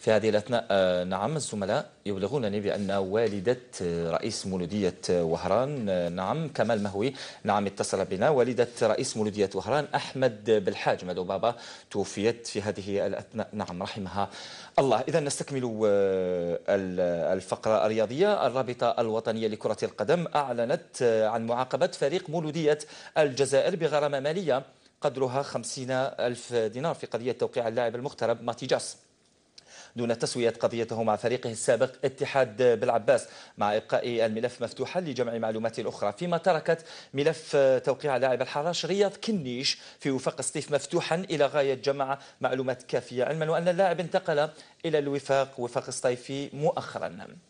في هذه الأثناء آه، نعم الزملاء يبلغونني بأن والدة آه، رئيس مولودية آه، وهران نعم كمال مهوي نعم اتصل بنا والدة رئيس مولودية وهران أحمد بالحاج مدو بابا توفيت في هذه الأثناء نعم رحمها الله إذا نستكمل الفقرة الرياضية الرابطة الوطنية لكرة القدم أعلنت عن معاقبة فريق مولودية الجزائر بغرامة مالية قدرها 50 ألف دينار في قضية توقيع اللاعب المغترب ماتيجاس دون تسوية قضيته مع فريقه السابق اتحاد بالعباس مع إبقاء الملف مفتوحا لجمع معلومات أخرى فيما تركت ملف توقيع لاعب الحراش رياض كنيش في وفاق سطيف مفتوحا إلى غاية جمع معلومات كافية علما وأن اللاعب انتقل إلى الوفاق وفاق ستيفي مؤخرا